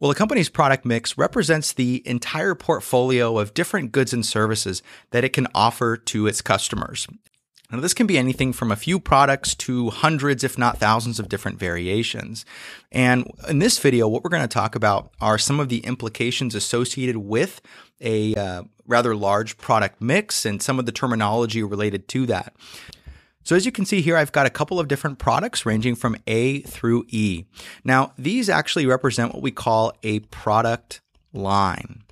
Well, a company's product mix represents the entire portfolio of different goods and services that it can offer to its customers. Now, this can be anything from a few products to hundreds, if not thousands, of different variations. And in this video, what we're going to talk about are some of the implications associated with a uh, rather large product mix and some of the terminology related to that. So as you can see here, I've got a couple of different products ranging from A through E. Now, these actually represent what we call a product line.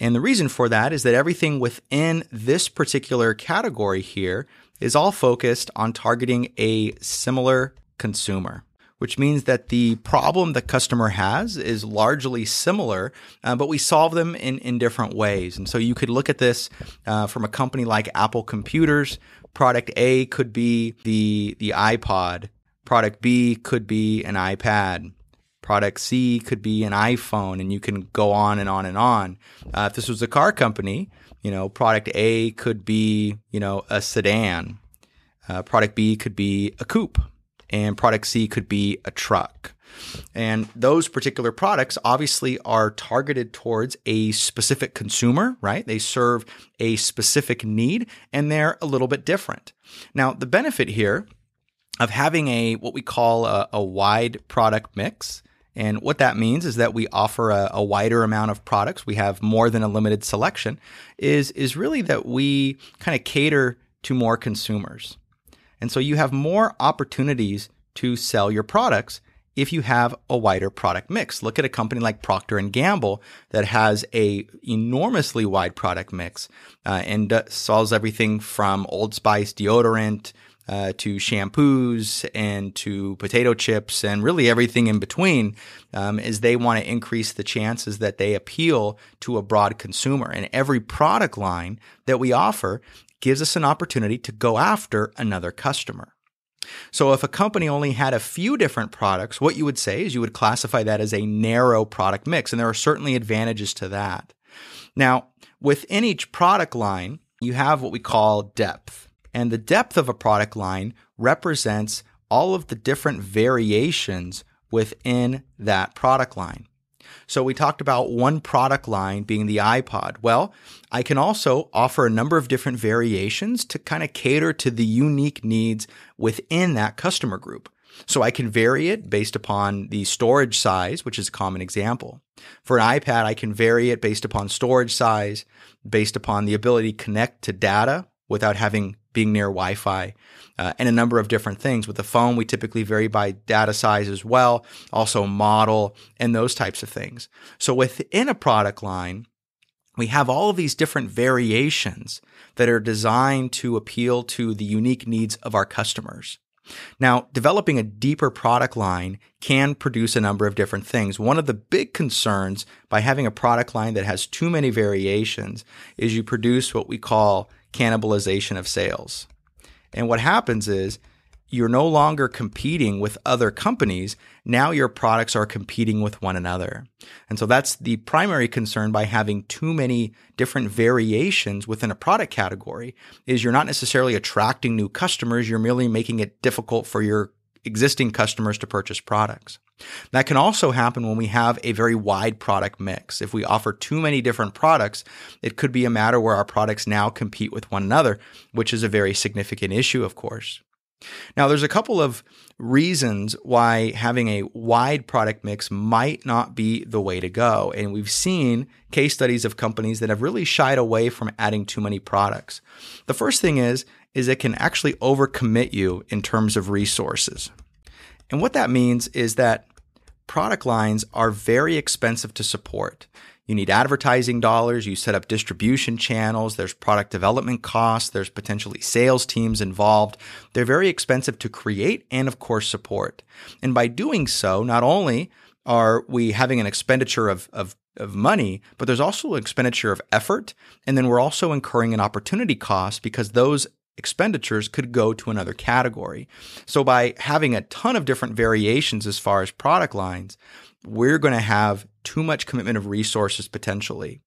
And the reason for that is that everything within this particular category here is all focused on targeting a similar consumer which means that the problem the customer has is largely similar, uh, but we solve them in, in different ways. And so you could look at this uh, from a company like Apple Computers. Product A could be the, the iPod. Product B could be an iPad. Product C could be an iPhone, and you can go on and on and on. Uh, if this was a car company, you know, product A could be, you know, a sedan. Uh, product B could be a coupe and product C could be a truck. And those particular products obviously are targeted towards a specific consumer, right? They serve a specific need and they're a little bit different. Now, the benefit here of having a what we call a, a wide product mix. And what that means is that we offer a, a wider amount of products. We have more than a limited selection is, is really that we kind of cater to more consumers. And so you have more opportunities to sell your products if you have a wider product mix. Look at a company like Procter and Gamble that has a enormously wide product mix uh, and uh, sells everything from Old Spice deodorant uh, to shampoos and to potato chips and really everything in between um, is they want to increase the chances that they appeal to a broad consumer and every product line that we offer gives us an opportunity to go after another customer. So if a company only had a few different products, what you would say is you would classify that as a narrow product mix. And there are certainly advantages to that. Now, within each product line, you have what we call depth. And the depth of a product line represents all of the different variations within that product line. So we talked about one product line being the iPod. Well, I can also offer a number of different variations to kind of cater to the unique needs within that customer group. So I can vary it based upon the storage size, which is a common example. For an iPad, I can vary it based upon storage size, based upon the ability to connect to data, without having being near Wi-Fi, uh, and a number of different things. With the phone, we typically vary by data size as well, also model and those types of things. So within a product line, we have all of these different variations that are designed to appeal to the unique needs of our customers. Now, developing a deeper product line can produce a number of different things. One of the big concerns by having a product line that has too many variations is you produce what we call cannibalization of sales. And what happens is you're no longer competing with other companies. Now your products are competing with one another. And so that's the primary concern by having too many different variations within a product category is you're not necessarily attracting new customers. You're merely making it difficult for your existing customers to purchase products. That can also happen when we have a very wide product mix. If we offer too many different products, it could be a matter where our products now compete with one another, which is a very significant issue, of course. Now, there's a couple of reasons why having a wide product mix might not be the way to go. And we've seen case studies of companies that have really shied away from adding too many products. The first thing is, is it can actually overcommit you in terms of resources. And what that means is that product lines are very expensive to support. You need advertising dollars, you set up distribution channels, there's product development costs, there's potentially sales teams involved. They're very expensive to create and, of course, support. And by doing so, not only are we having an expenditure of, of of money, but there's also an expenditure of effort. And then we're also incurring an opportunity cost because those expenditures could go to another category. So by having a ton of different variations as far as product lines, we're going to have too much commitment of resources potentially.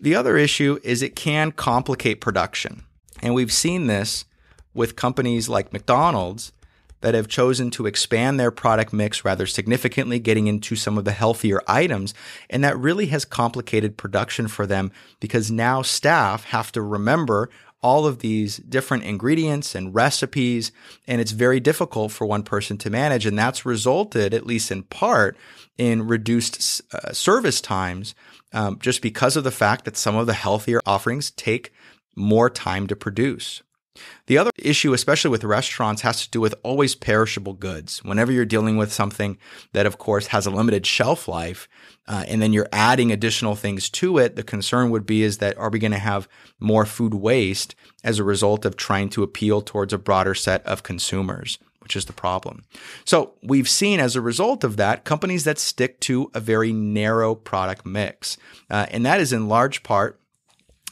The other issue is it can complicate production. And we've seen this with companies like McDonald's that have chosen to expand their product mix rather significantly, getting into some of the healthier items. And that really has complicated production for them because now staff have to remember all of these different ingredients and recipes. And it's very difficult for one person to manage. And that's resulted, at least in part, in reduced uh, service times um, just because of the fact that some of the healthier offerings take more time to produce. The other issue, especially with restaurants, has to do with always perishable goods. Whenever you're dealing with something that, of course, has a limited shelf life, uh, and then you're adding additional things to it, the concern would be is that are we going to have more food waste as a result of trying to appeal towards a broader set of consumers? Which is the problem. So, we've seen as a result of that companies that stick to a very narrow product mix. Uh, and that is in large part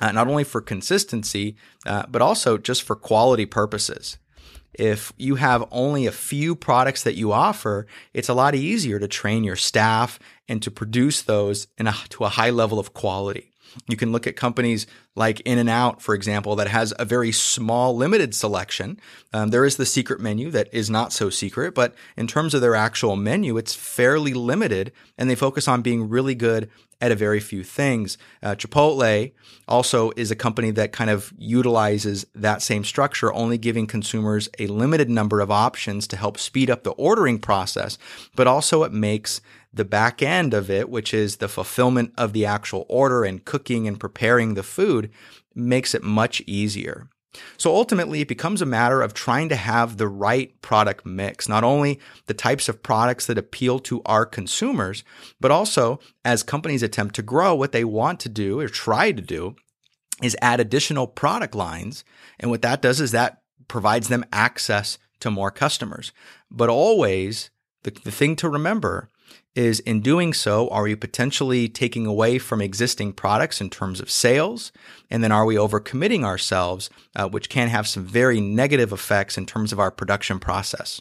uh, not only for consistency, uh, but also just for quality purposes. If you have only a few products that you offer, it's a lot easier to train your staff and to produce those a, to a high level of quality. You can look at companies like In and Out, for example, that has a very small, limited selection. Um, there is the secret menu that is not so secret, but in terms of their actual menu, it's fairly limited, and they focus on being really good at a very few things. Uh, Chipotle also is a company that kind of utilizes that same structure, only giving consumers a limited number of options to help speed up the ordering process, but also it makes the back end of it, which is the fulfillment of the actual order and cooking and preparing the food, code makes it much easier. So ultimately, it becomes a matter of trying to have the right product mix, not only the types of products that appeal to our consumers, but also as companies attempt to grow, what they want to do or try to do is add additional product lines. And what that does is that provides them access to more customers. But always, the, the thing to remember is in doing so, are we potentially taking away from existing products in terms of sales? And then are we overcommitting ourselves, uh, which can have some very negative effects in terms of our production process?